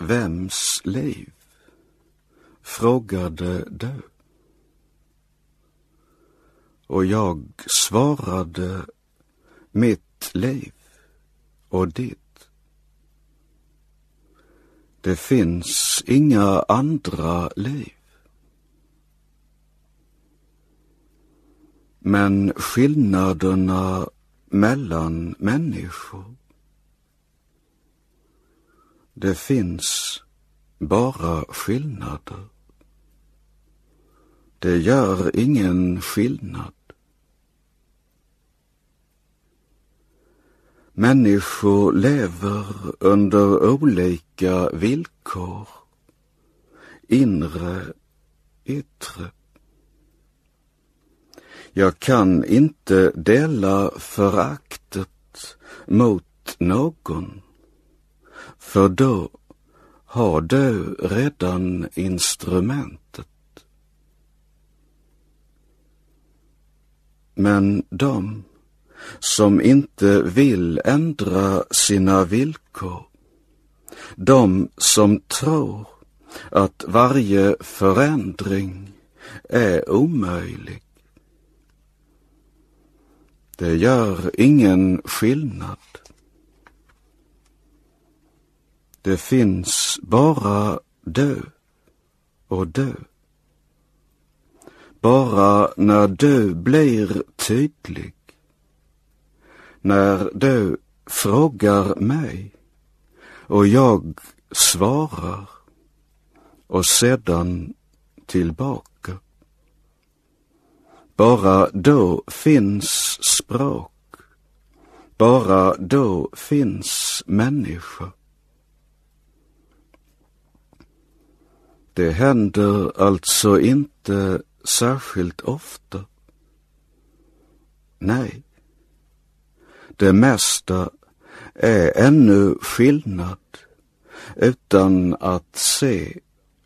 Vems liv? frågade du. Och jag svarade mitt liv och ditt. Det finns inga andra liv. Men skillnaderna mellan människor det finns bara skillnader. Det gör ingen skillnad. Människor lever under olika villkor, inre, yttre. Jag kan inte dela föraktet mot någon för då har du redan instrumentet. Men de som inte vill ändra sina villkor, de som tror att varje förändring är omöjlig. Det gör ingen skillnad det finns bara dö och dö. Bara när du blir tydlig. När du frågar mig och jag svarar och sedan tillbaka. Bara då finns språk. Bara då finns människa. Det händer alltså inte särskilt ofta. Nej. Det mesta är ännu skillnad utan att se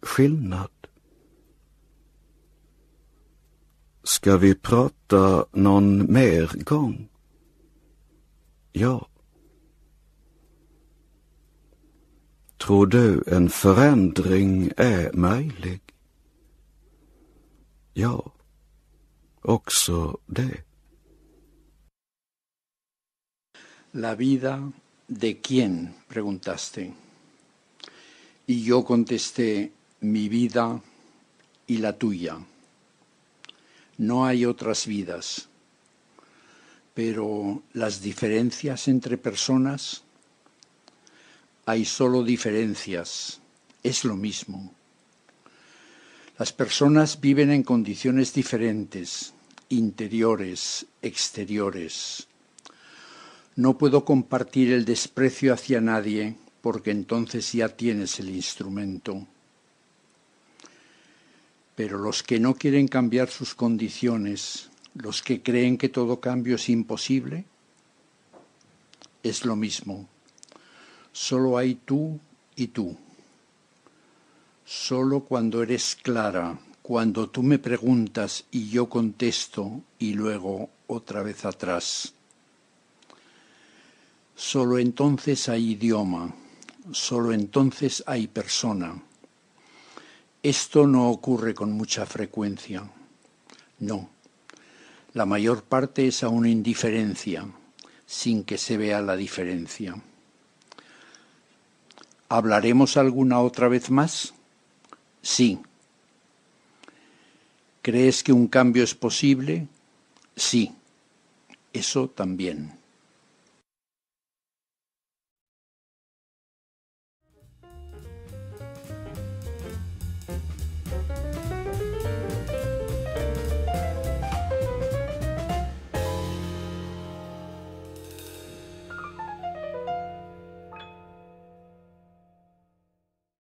skillnad. Ska vi prata någon mer gång? Ja. La vida de quién, preguntaste. Y yo contesté, mi vida y la tuya. No hay otras vidas, pero las diferencias entre personas hay solo diferencias, es lo mismo. Las personas viven en condiciones diferentes, interiores, exteriores. No puedo compartir el desprecio hacia nadie porque entonces ya tienes el instrumento. Pero los que no quieren cambiar sus condiciones, los que creen que todo cambio es imposible, es lo mismo. Solo hay tú y tú. Solo cuando eres clara, cuando tú me preguntas y yo contesto y luego otra vez atrás. Solo entonces hay idioma, solo entonces hay persona. Esto no ocurre con mucha frecuencia. No. La mayor parte es una indiferencia, sin que se vea la diferencia. ¿Hablaremos alguna otra vez más? Sí. ¿Crees que un cambio es posible? Sí. Eso también.